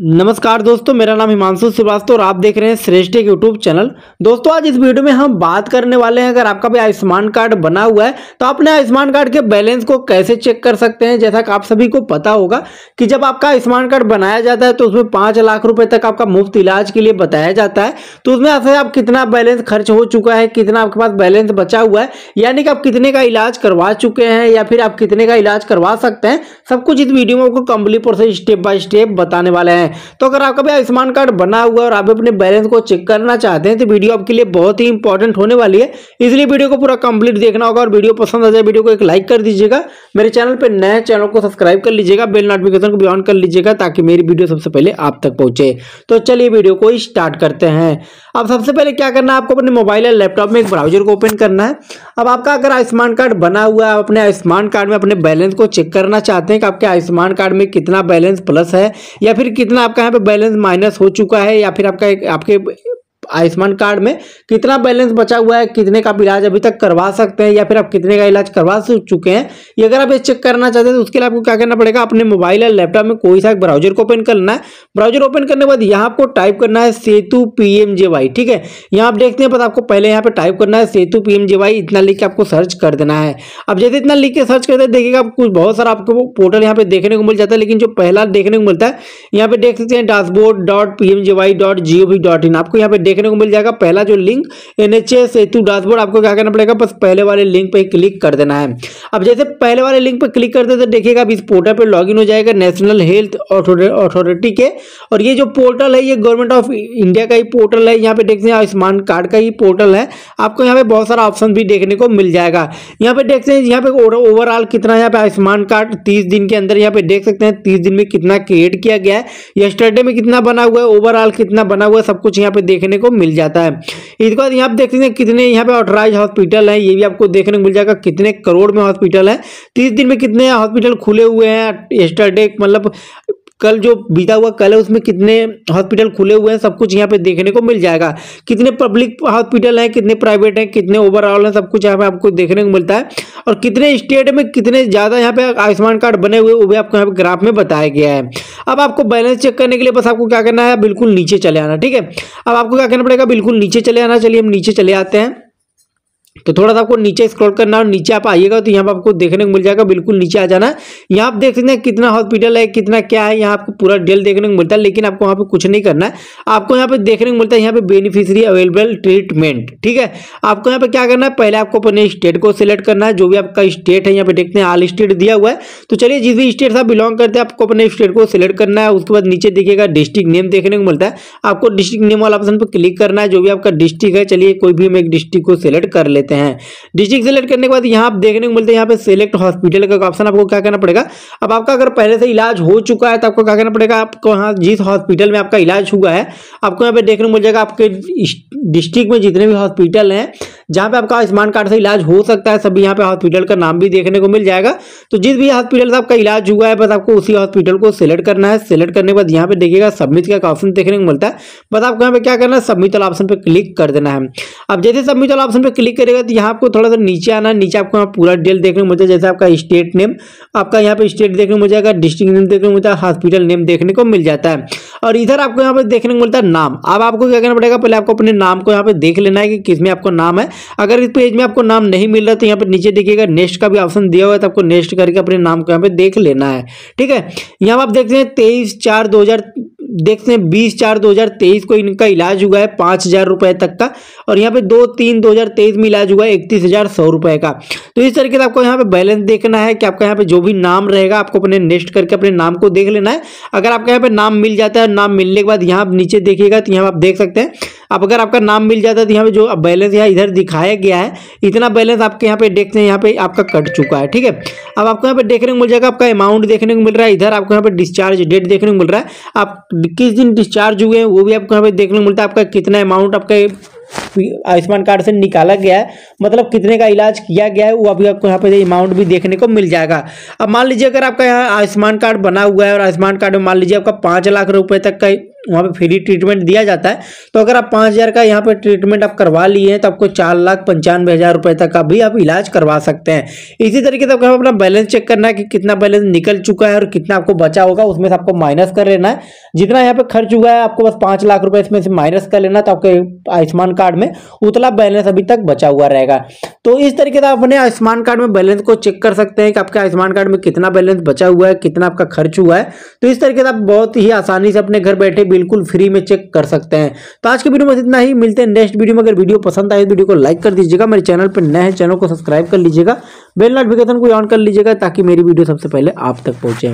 नमस्कार दोस्तों मेरा नाम हिमांशु श्रीवास्तव और आप देख रहे हैं श्रेष्ठ यूट्यूब चैनल दोस्तों आज इस वीडियो में हम बात करने वाले हैं अगर आपका भी आयुष्मान कार्ड बना हुआ है तो आपने आयुष्मान कार्ड के बैलेंस को कैसे चेक कर सकते हैं जैसा कि आप सभी को पता होगा कि जब आपका आयुष्मान कार्ड बनाया जाता है तो उसमें पाँच लाख रुपये तक आपका मुफ्त इलाज के लिए बताया जाता है तो उसमें ऐसे आप कितना बैलेंस खर्च हो चुका है कितना आपके पास बैलेंस बचा हुआ है यानी कि आप कितने का इलाज करवा चुके हैं या फिर आप कितने का इलाज करवा सकते हैं सब कुछ इस वीडियो में आपको complete process step by step बताने वाले हैं हैं तो अगर आपका भी आयुष्मान कार्ड बना हुआ और आप अपने बैलेंस को चेक करना चाहते हैं तो वीडियो आपके लिए बहुत ही इंपॉर्टेंट होने वाली है इसलिए वीडियो को पूरा कंप्लीट देखना होगा और वीडियो पसंद आ जाए वीडियो को एक लाइक कर दीजिएगा मेरे चैनल पर नए चैनल को सब्सक्राइब कर लीजिएगा बेल नोटिफिकेशन को भी ऑन कर लीजिएगा ताकि मेरी वीडियो सबसे पहले आप तक पहुंचे तो चलिए वीडियो को स्टार्ट करते हैं अब सबसे पहले क्या करना है आपको अपने मोबाइल या लैपटॉप में एक ब्राउजर को ओपन करना है अब आपका अगर आयुष्मान कार्ड बना हुआ है आप अपने आयुष्मान कार्ड में अपने बैलेंस को चेक करना चाहते हैं कि आपके आयुष्मान कार्ड में कितना बैलेंस प्लस है या फिर कितना आपका यहाँ पे बैलेंस माइनस हो चुका है या फिर आपका एक आपके आयुष्मान कार्ड में कितना बैलेंस बचा हुआ है कितने का इलाज अभी तक करवा सकते हैं या फिर आप कितने का इलाज करवा चुके हैं ये अगर आप ये चेक करना चाहते हैं तो उसके लिए आपको क्या करना पड़ेगा अपने मोबाइल या लैपटॉप में कोई सा ब्राउजर को ओपन करना है ब्राउजर ओपन करने के बाद यहाँ आपको टाइप करना है सेतु पी ठीक है यहाँ आप देखते हैं बस आपको पहले यहाँ पर टाइप करना है सेतु पी इतना लिख के आपको सर्च कर देना है अब जैसे इतना लिख के सर्च करते हैं देखिएगा कुछ बहुत सारा आपको पोर्टल यहाँ पे देखने को मिल जाता है लेकिन जो पहला देखने को मिलता है यहाँ पे देख सकते हैं डैशबोर्ड डॉट पी आपको यहाँ पे देख देखने को मिल जाएगा पहला जो link N H Setu dashboard आपको क्या करना पड़ेगा बस पहले वाले लिंक पर क्लिक कर देना है अब जैसे पहले वाले लिंक पर क्लिक करते तो देखिएगा अब इस पोर्टल पर लॉग हो जाएगा नेशनल हेल्थ अथॉरिटी के और ये जो पोर्टल है ये गवर्नमेंट ऑफ इंडिया का ही पोर्टल है यहाँ पे देखते हैं आयुष्मान कार्ड का ही पोर्टल है आपको यहाँ पे बहुत सारा ऑप्शन भी देखने को मिल जाएगा यहाँ पे देखते हैं यहाँ पे ओवरऑल कितना यहाँ पे आयुष्मान कार्ड तीस दिन के अंदर यहाँ पे देख सकते हैं तीस दिन में कितना क्रिएट किया गया है यस्टरडे में कितना बना हुआ है ओवरऑल कितना बना हुआ है सब कुछ यहाँ पे देखने को मिल जाता है इसके बाद यहाँ पे देखते हैं कितने यहाँ पे ऑथराइज हॉस्पिटल है ये भी आपको देखने को मिल जाएगा कितने करोड़ में हॉस्पिटल है तीस दिन में कितने हॉस्पिटल खुले हुए हैं एस्टरडे मतलब कल जो बीता हुआ कल है उसमें कितने हॉस्पिटल खुले हुए हैं सब कुछ यहाँ पे देखने को मिल जाएगा कितने पब्लिक हॉस्पिटल हैं कितने प्राइवेट हैं कितने ओवरऑल हैं सब कुछ यहाँ पे आपको देखने को मिलता है और कितने स्टेट में कितने ज़्यादा यहाँ पे आयुष्मान कार्ड बने हुए वो भी आपको यहाँ पे ग्राफ में बताया गया है अब आपको बैलेंस चेक करने के लिए बस आपको क्या करना है बिल्कुल नीचे चले आना ठीक है अब आपको क्या करना पड़ेगा बिल्कुल नीचे चले आना चलिए हम नीचे चले आते हैं तो थोड़ा सा आपको नीचे स्क्रॉल करना और नीचे आप आइएगा तो यहाँ पर आपको देखने को मिल जाएगा बिल्कुल नीचे आ जाना यहाँ आप देख सकते हैं कितना हॉस्पिटल है कितना क्या है यहाँ आपको पूरा डिटेल देखने को मिलता है लेकिन आपको वहाँ पे कुछ नहीं करना है आपको यहाँ पे देखने को मिलता है यहाँ पे बेनिफिशरी अवेलेबल ट्रीटमेंट ठीक है आपको यहाँ पे क्या करना है पहले आपको अपने स्टेट को सिलेक्ट करना है जो भी आपका स्टेट है यहाँ पे देखते हैं आल स्टेट दिया हुआ है तो चलिए जिस भी स्टेट से आप बिलोंग करते हैं आपको अपने स्टेट को सिलेक्ट करना है उसके बाद नीचे देखिएगा डिस्ट्रिक्ट नेम देखने को मिलता है आपको डिस्ट्रिक्ट नेम वाला ऑप्शन पर क्लिक करना है जो भी आपका डिस्ट्रिक्ट है चलिए कोई भी हम एक डिस्ट्रिक्ट को सिलेक्ट कर लेते हैं सकते हैं डिस्ट्रिक्ट सेलेक्ट करने के बाद यहाँ आप देखने को मिलते हैं यहाँ पे सिलेक्ट हॉस्पिटल का ऑप्शन आपको क्या करना पड़ेगा अब आपका अगर पहले से इलाज हो चुका है तो आपको क्या करना पड़ेगा आपको यहाँ जिस हॉस्पिटल में आपका इलाज हुआ है आपको यहाँ पे देखने को मिल जाएगा आपके डिस्ट्रिक्ट में जितने भी हॉस्पिटल हैं जहाँ पे आपका आयुष्मान कार्ड से इलाज हो सकता है सभी यहाँ पे हॉस्पिटल का नाम भी देखने को मिल जाएगा तो जिस भी हॉस्पिटल से आपका इलाज हुआ है बस आपको उसी हॉस्पिटल को सिलेक्ट करना है सिलेक्ट करने के बाद यहाँ पे देखिएगा सबमिट का ऑप्शन देखने को मिलता है बस आपको यहाँ पे क्या करना है सबमिट वाला ऑप्शन पर क्लिक कर देना है अब जैसे सबमिट वाला ऑप्शन पर क्लिक करेगा तो यहाँ आपको थोड़ा सा नीचे आना नीचे आपको यहाँ पूरा डिटेल देखने को मिलता है जैसे आपका स्टेट नेम आपका यहाँ पे स्टेट देखने को मिल जाएगा डिस्ट्रिक्ट नेम देखने को मिलता है हॉस्पिटल नेम देखने को मिल जाता है और इधर आपको यहाँ पे देखने को मिलता है नाम अब आपको क्या करना पड़ेगा पहले आपको अपने नाम को यहाँ पे देख लेना है कि किस में आपको नाम है अगर इस पेज में आपको नाम नहीं मिल रहा तो यहाँ पे नीचे देखिएगा नेक्स्ट का भी ऑप्शन दिया हुआ है तो आपको नेक्स्ट करके अपने नाम को यहाँ पे देख लेना है ठीक है यहाँ आप देखते हैं तेईस चार दो देखते हैं बीस चार 2023 को इनका इलाज हुआ है पाँच हज़ार रुपये तक का और यहाँ पे दो तीन 2023 में इलाज हुआ है इकतीस हज़ार सौ रुपये का तो इस तरीके से आपको यहाँ पे बैलेंस देखना है कि आपका यहाँ पे जो भी नाम रहेगा आपको अपने नेक्स्ट करके अपने नाम को देख लेना है अगर आपका यहाँ पे नाम मिल जाता है नाम मिलने के बाद यहाँ नीचे देखिएगा तो यहाँ आप देख सकते हैं अब अगर आपका नाम मिल जाता तो यहाँ पे जो बैलेंस यहाँ इधर दिखाया गया है इतना बैलेंस आपके यहाँ पे देखते हैं यहाँ पे आपका कट चुका है ठीक है अब आपको यहाँ पे देखने को मिल जाएगा आपका अमाउंट देखने को मिल रहा है इधर आपको यहाँ पे डिस्चार्ज डेट देखने को मिल रहा है आप किस दिन डिस्चार्ज हुए हैं वो भी आपको यहाँ पे देखने को मिलता है आपका कितना अमाउंट आपका आयुष्मान कार्ड से निकाला गया है मतलब कितने का इलाज किया गया है वो अभी आपको यहाँ पे अमाउंट भी देखने को मिल जाएगा अब मान लीजिए अगर आपका यहाँ आयुष्मान कार्ड बना हुआ है और आयुष्मान कार्ड में मान लीजिए आपका पाँच लाख रुपए तक का वहाँ पे फ्री ट्रीटमेंट दिया जाता है तो अगर आप पाँच हज़ार का यहाँ पे ट्रीटमेंट आप करवा लिए हैं तो आपको चार लाख पंचानवे हज़ार रुपये तक का भी आप इलाज करवा सकते हैं इसी तरीके से आपको अपना बैलेंस चेक करना है कि कितना बैलेंस निकल चुका है और कितना आपको बचा होगा उसमें से आपको माइनस कर लेना है जितना यहाँ पर खर्च हुआ है आपको बस पाँच लाख रुपये इसमें से माइनस कर लेना तो आपके आयुष्मान कार्ड में उतना बैलेंस अभी तक बचा हुआ रहेगा तो इस तरीके से आप अपने आयुष्मान कार्ड में बैलेंस को चेक कर सकते हैं कि आपके आयुष्मान कार्ड में कितना बैलेंस बचा हुआ है कितना आपका खर्च हुआ है तो इस तरीके से आप बहुत ही आसानी से अपने घर बैठे बिल्कुल फ्री में चेक कर सकते हैं तो आज के वीडियो में इतना ही मिलते हैं नेक्स्ट वीडियो में अगर वीडियो पसंद आए तो वीडियो को लाइक कर दीजिएगा मेरे चैनल पर नए चैनल को सब्सक्राइब कर लीजिएगा बेल नोटिफिकेशन को ऑन कर लीजिएगा ताकि मेरी वीडियो सबसे पहले आप तक पहुंचे